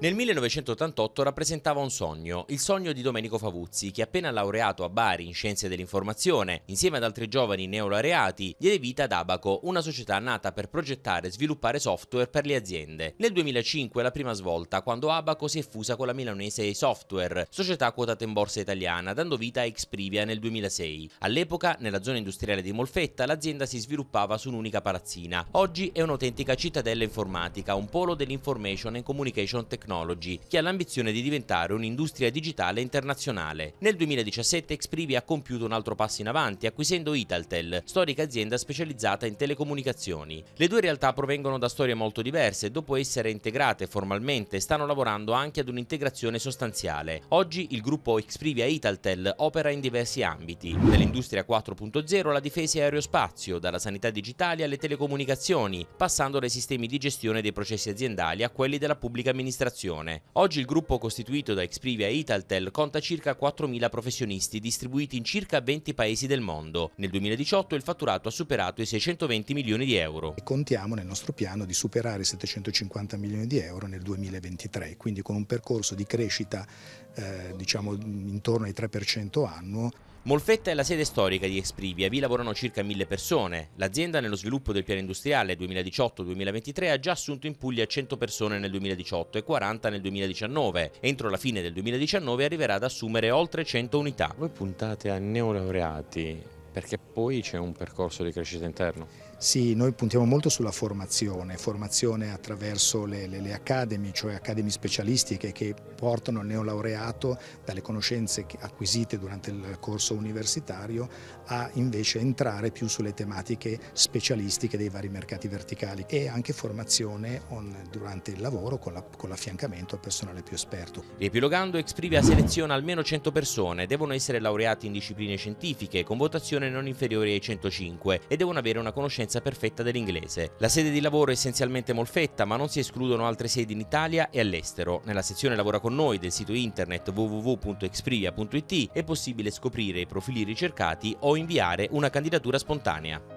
Nel 1988 rappresentava un sogno, il sogno di Domenico Favuzzi, che appena laureato a Bari in Scienze dell'Informazione, insieme ad altri giovani neolaureati, diede vita ad Abaco, una società nata per progettare e sviluppare software per le aziende. Nel 2005 la prima svolta, quando Abaco si è fusa con la milanese Software, società quotata in borsa italiana, dando vita a Exprivia nel 2006. All'epoca, nella zona industriale di Molfetta, l'azienda si sviluppava su un'unica palazzina. Oggi è un'autentica cittadella informatica, un polo dell'information and communication technology Technology, che ha l'ambizione di diventare un'industria digitale internazionale. Nel 2017 Xprivi ha compiuto un altro passo in avanti, acquisendo Italtel, storica azienda specializzata in telecomunicazioni. Le due realtà provengono da storie molto diverse e dopo essere integrate formalmente stanno lavorando anche ad un'integrazione sostanziale. Oggi il gruppo Xprivia Italtel opera in diversi ambiti. Nell'industria 4.0 la difesa e aerospazio, dalla sanità digitale alle telecomunicazioni, passando dai sistemi di gestione dei processi aziendali a quelli della pubblica amministrazione ristorazione. Oggi il gruppo costituito da Exprivia e Italtel conta circa 4.000 professionisti distribuiti in circa 20 paesi del mondo. Nel 2018 il fatturato ha superato i 620 milioni di euro. E contiamo nel nostro piano di superare i 750 milioni di euro nel 2023, quindi con un percorso di crescita eh, diciamo intorno ai 3% annuo. Molfetta è la sede storica di Exprivia, vi lavorano circa mille persone. L'azienda nello sviluppo del piano industriale 2018-2023 ha già assunto in Puglia 100 persone nel 2018 e 40 nel 2019. Entro la fine del 2019 arriverà ad assumere oltre 100 unità. Voi puntate a neolaureati perché poi c'è un percorso di crescita interno. Sì, noi puntiamo molto sulla formazione, formazione attraverso le, le, le academy, cioè academy specialistiche che portano il neolaureato dalle conoscenze acquisite durante il corso universitario a invece entrare più sulle tematiche specialistiche dei vari mercati verticali e anche formazione on, durante il lavoro con, la, con l'affiancamento al personale più esperto. Riepilogando, Exprivia seleziona almeno 100 persone, devono essere laureati in discipline scientifiche con votazione persone non inferiori ai 105 e devono avere una conoscenza perfetta dell'inglese. La sede di lavoro è essenzialmente Molfetta, ma non si escludono altre sedi in Italia e all'estero. Nella sezione Lavora con noi del sito internet www.exprivia.it è possibile scoprire i profili ricercati o inviare una candidatura spontanea.